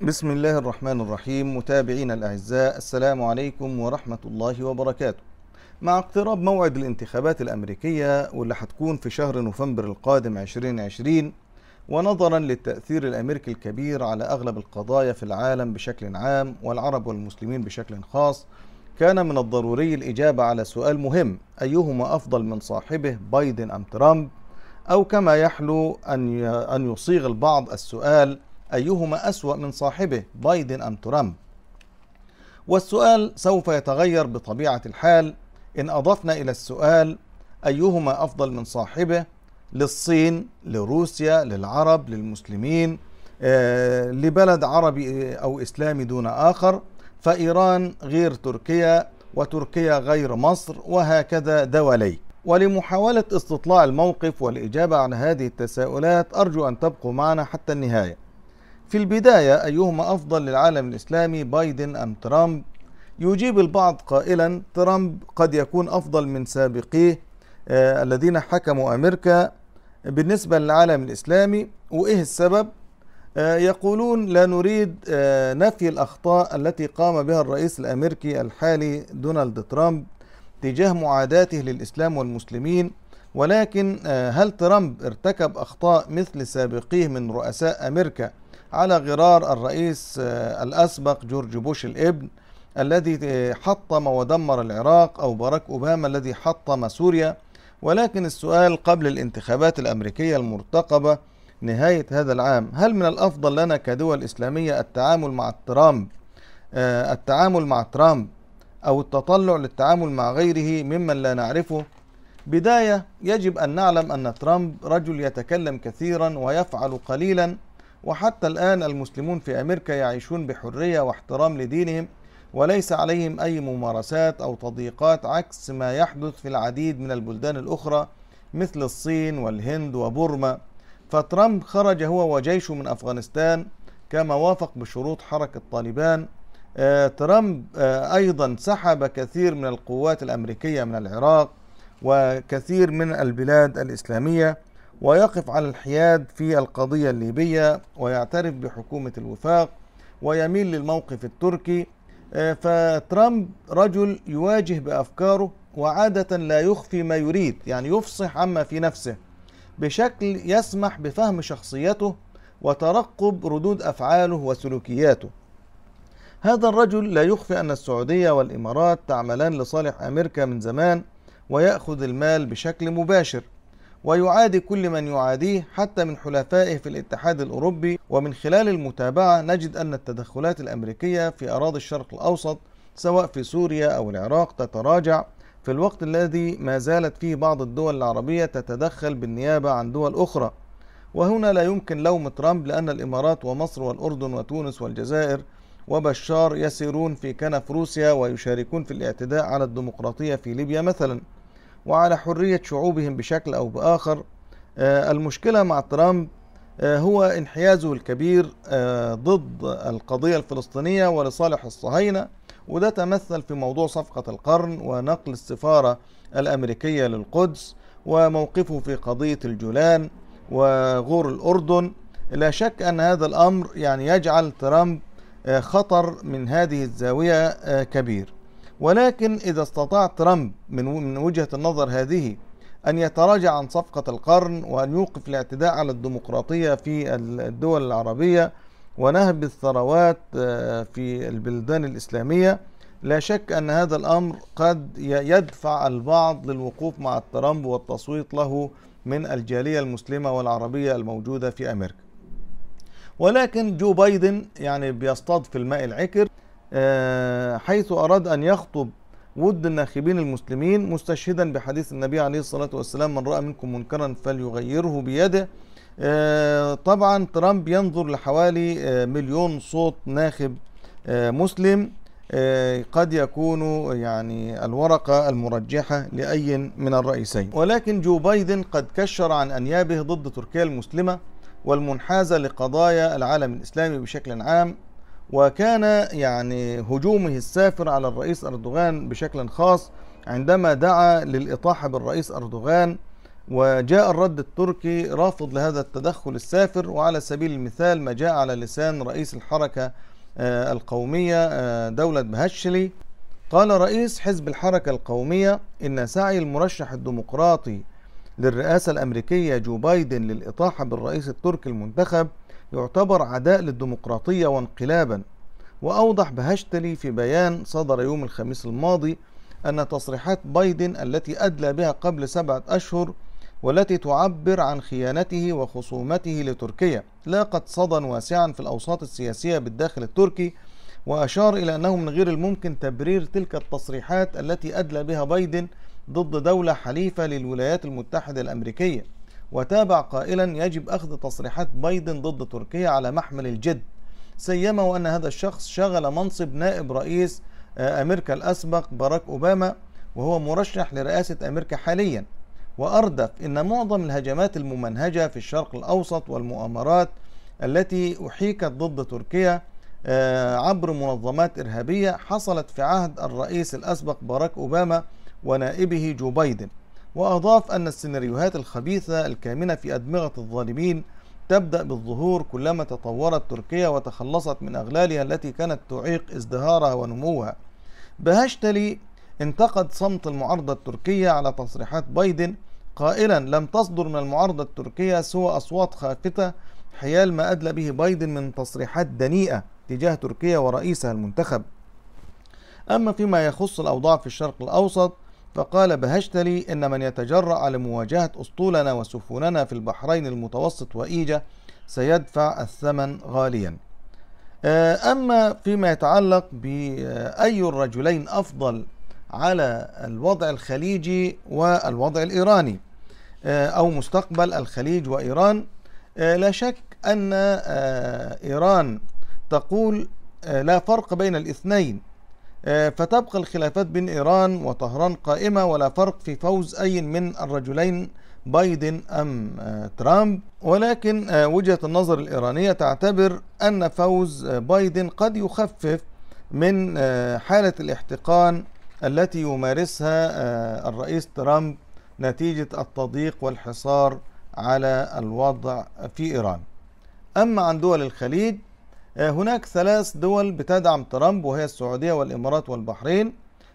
بسم الله الرحمن الرحيم متابعينا الأعزاء السلام عليكم ورحمة الله وبركاته مع اقتراب موعد الانتخابات الأمريكية واللي هتكون في شهر نوفمبر القادم 2020 ونظرا للتأثير الأمريكي الكبير على أغلب القضايا في العالم بشكل عام والعرب والمسلمين بشكل خاص كان من الضروري الإجابة على سؤال مهم أيهما أفضل من صاحبه بايدن أم ترامب أو كما يحلو أن يصيغ البعض السؤال أيهما أسوأ من صاحبه بايدن أم ترامب والسؤال سوف يتغير بطبيعة الحال إن أضفنا إلى السؤال أيهما أفضل من صاحبه للصين لروسيا للعرب للمسلمين آه، لبلد عربي أو إسلامي دون آخر فإيران غير تركيا وتركيا غير مصر وهكذا دولي ولمحاولة استطلاع الموقف والإجابة عن هذه التساؤلات أرجو أن تبقوا معنا حتى النهاية في البداية أيهما أفضل للعالم الإسلامي بايدن أم ترامب يجيب البعض قائلا ترامب قد يكون أفضل من سابقيه آه، الذين حكموا أمريكا بالنسبة للعالم الإسلامي وإيه السبب آه، يقولون لا نريد آه، نفي الأخطاء التي قام بها الرئيس الأمريكي الحالي دونالد ترامب تجاه معاداته للإسلام والمسلمين ولكن هل ترامب ارتكب أخطاء مثل سابقيه من رؤساء أمريكا على غرار الرئيس آه، الأسبق جورج بوش الابن الذي آه، حطم ودمر العراق أو باراك أوباما الذي حطم سوريا ولكن السؤال قبل الانتخابات الأمريكية المرتقبة نهاية هذا العام هل من الأفضل لنا كدول إسلامية التعامل مع ترامب آه، التعامل مع ترامب أو التطلع للتعامل مع غيره ممن لا نعرفه بداية يجب أن نعلم أن ترامب رجل يتكلم كثيرا ويفعل قليلا وحتى الآن المسلمون في أمريكا يعيشون بحرية واحترام لدينهم وليس عليهم أي ممارسات أو تضييقات عكس ما يحدث في العديد من البلدان الأخرى مثل الصين والهند وبورما فترامب خرج هو وجيشه من أفغانستان كما وافق بشروط حركة طالبان ترامب آه، آه، أيضا سحب كثير من القوات الأمريكية من العراق وكثير من البلاد الإسلامية ويقف على الحياد في القضية الليبية ويعترف بحكومة الوفاق ويميل للموقف التركي آه، فترامب رجل يواجه بأفكاره وعادة لا يخفي ما يريد يعني يفصح عما في نفسه بشكل يسمح بفهم شخصيته وترقب ردود أفعاله وسلوكياته هذا الرجل لا يخفي أن السعودية والإمارات تعملان لصالح أمريكا من زمان ويأخذ المال بشكل مباشر ويعادي كل من يعاديه حتى من حلفائه في الاتحاد الأوروبي ومن خلال المتابعة نجد أن التدخلات الأمريكية في أراضي الشرق الأوسط سواء في سوريا أو العراق تتراجع في الوقت الذي ما زالت فيه بعض الدول العربية تتدخل بالنيابة عن دول أخرى وهنا لا يمكن لوم ترامب لأن الإمارات ومصر والأردن وتونس والجزائر وبشار يسيرون في كنف روسيا ويشاركون في الاعتداء على الديمقراطية في ليبيا مثلاً وعلى حرية شعوبهم بشكل أو بآخر آه، المشكلة مع ترامب آه، هو انحيازه الكبير آه، ضد القضية الفلسطينية ولصالح الصهاينة وده تمثل في موضوع صفقة القرن ونقل السفارة الأمريكية للقدس وموقفه في قضية الجولان وغور الأردن لا شك أن هذا الأمر يعني يجعل ترامب خطر من هذه الزاوية كبير ولكن إذا استطاع ترامب من وجهة النظر هذه أن يتراجع عن صفقة القرن وأن يوقف الاعتداء على الديمقراطية في الدول العربية ونهب الثروات آه، في البلدان الإسلامية لا شك أن هذا الأمر قد يدفع البعض للوقوف مع ترامب والتصويت له من الجالية المسلمة والعربية الموجودة في أمريكا ولكن جو بايدن يعني بيصطاد في الماء العكر آه، حيث أراد أن يخطب ود الناخبين المسلمين مستشهدا بحديث النبي عليه الصلاة والسلام من رأى منكم منكرا فليغيره بيده آه، طبعا ترامب ينظر لحوالي آه، مليون صوت ناخب مسلم قد يكون يعني الورقة المرجحة لأي من الرئيسين ولكن جو بايدن قد كشر عن أنيابه ضد تركيا المسلمة والمنحازة لقضايا العالم الإسلامي بشكل عام وكان يعني هجومه السافر على الرئيس أردوغان بشكل خاص عندما دعا للإطاحة بالرئيس أردوغان وجاء الرد التركي رافض لهذا التدخل السافر وعلى سبيل المثال ما جاء على لسان رئيس الحركة آه، القومية آه، دولة بهشلي قال رئيس حزب الحركة القومية إن سعي المرشح الديمقراطي للرئاسة الأمريكية جو بايدن للإطاحة بالرئيس التركي المنتخب يعتبر عداء للديمقراطية وانقلابا وأوضح بهشتلي في بيان صدر يوم الخميس الماضي أن تصريحات بايدن التي أدلى بها قبل سبعة أشهر والتي تعبر عن خيانته وخصومته لتركيا لاقت صدى واسعا في الأوساط السياسية بالداخل التركي وأشار إلى أنه من غير الممكن تبرير تلك التصريحات التي أدلى بها بايدن ضد دولة حليفة للولايات المتحدة الأمريكية وتابع قائلا يجب أخذ تصريحات بايدن ضد تركيا على محمل الجد سيما وأن هذا الشخص شغل منصب نائب رئيس آه، أمريكا الأسبق باراك أوباما وهو مرشح لرئاسة أمريكا حاليا وأردف أن معظم الهجمات الممنهجة في الشرق الأوسط والمؤامرات التي أحيكت ضد تركيا آه، عبر منظمات إرهابية حصلت في عهد الرئيس الأسبق باراك أوباما ونائبه جو بايدن وأضاف أن السيناريوهات الخبيثة الكامنة في أدمغة الظالمين تبدأ بالظهور كلما تطورت تركيا وتخلصت من أغلالها التي كانت تعيق ازدهارها ونموها بهشتلي انتقد صمت المعارضة التركية على تصريحات بايدن قائلا لم تصدر من المعارضة التركية سوى أصوات خافتة حيال ما أدلى به بايدن من تصريحات دنيئة تجاه تركيا ورئيسها المنتخب أما فيما يخص الأوضاع في الشرق الأوسط فقال بهشتلي إن من يتجرأ لمواجهة أسطولنا وسفننا في البحرين المتوسط وإيجة سيدفع الثمن غاليا آه، أما فيما يتعلق بأي الرجلين أفضل على الوضع الخليجي والوضع الإيراني آه، أو مستقبل الخليج وإيران آه، لا شك أن إيران تقول لا فرق بين الاثنين آه، فتبقى الخلافات بين إيران وطهران قائمة ولا فرق في فوز أي من الرجلين بايدن أم آه، ترامب ولكن آه، وجهة النظر الإيرانية تعتبر أن فوز بايدن قد يخفف من حالة الاحتقان التي يمارسها الرئيس ترامب نتيجة التضييق والحصار على الوضع في إيران أما عن دول الخليج آه، هناك ثلاث دول بتدعم ترامب وهي السعودية والإمارات والبحرين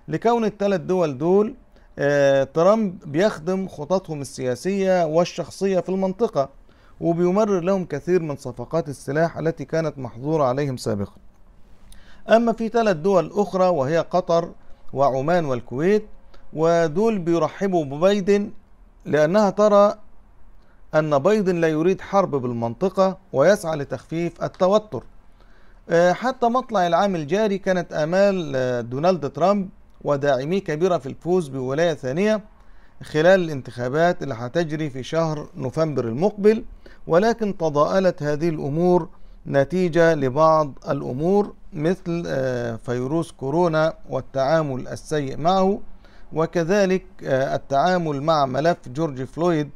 لكون الثلاث دول دول آه، ترامب بيخدم خططهم السياسية والشخصية في المنطقة وبيمرر لهم كثير من صفقات السلاح التي كانت محظورة عليهم سابقا أما في ثلاث دول أخرى وهي قطر وعمان والكويت ودول بيرحبوا ببايدن لأنها ترى أن بايدن لا يريد حرب بالمنطقة ويسعى لتخفيف التوتر آه، حتى مطلع العام الجاري كانت آمال آه، دونالد ترامب وداعميه كبيرة في الفوز بولاية ثانية خلال الانتخابات اللي هتجري في شهر نوفمبر المقبل ولكن تضاءلت هذه الأمور نتيجة لبعض الأمور مثل آه، فيروس كورونا والتعامل السيء معه وكذلك التعامل مع ملف جورج فلويد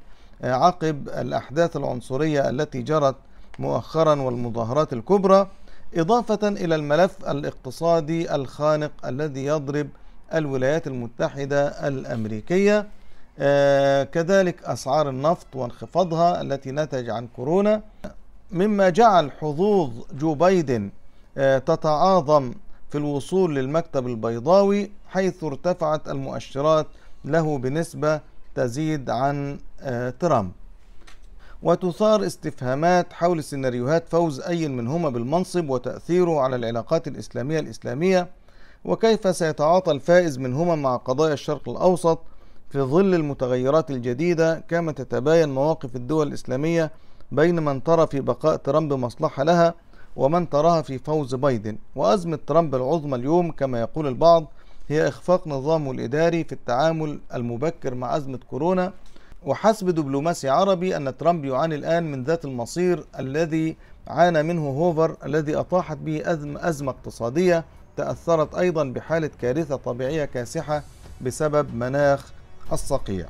عقب الأحداث العنصرية التي جرت مؤخرا والمظاهرات الكبرى إضافة إلى الملف الاقتصادي الخانق الذي يضرب الولايات المتحدة الأمريكية آه، كذلك أسعار النفط وانخفاضها التي نتج عن كورونا مما جعل حظوظ جو بايدن آه، تتعاظم في الوصول للمكتب البيضاوي حيث ارتفعت المؤشرات له بنسبة تزيد عن آه، ترامب وتثار استفهامات حول سيناريوهات فوز أي منهما بالمنصب وتأثيره على العلاقات الإسلامية الإسلامية وكيف سيتعاطى الفائز منهما مع قضايا الشرق الأوسط في ظل المتغيرات الجديدة كما تتباين مواقف الدول الإسلامية بين من ترى في بقاء ترامب مصلحة لها ومن تراها في فوز بايدن وأزمة ترامب العظمى اليوم كما يقول البعض هي إخفاق نظامه الإداري في التعامل المبكر مع أزمة كورونا وحسب دبلوماسي عربي أن ترامب يعاني الآن من ذات المصير الذي عانى منه هوفر الذي أطاحت به أزمة اقتصادية تأثرت أيضا بحالة كارثة طبيعية كاسحة بسبب مناخ الصقيع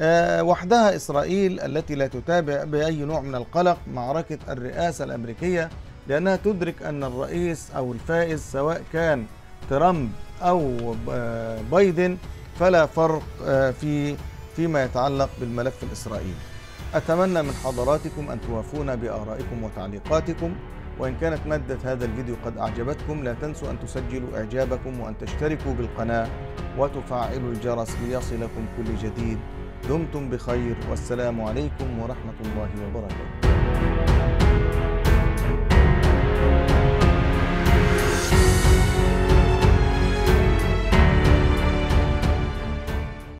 آه، وحدها إسرائيل التي لا تتابع بأي نوع من القلق معركة الرئاسة الأمريكية لأنها تدرك أن الرئيس أو الفائز سواء كان ترامب أو آه، بايدن فلا فرق آه، في فيما يتعلق بالملف الإسرائيلي أتمنى من حضراتكم أن توافونا بآرائكم وتعليقاتكم وإن كانت مادة هذا الفيديو قد أعجبتكم لا تنسوا أن تسجلوا إعجابكم وأن تشتركوا بالقناة وتفعلوا الجرس ليصلكم كل جديد دمتم بخير والسلام عليكم ورحمة الله وبركاته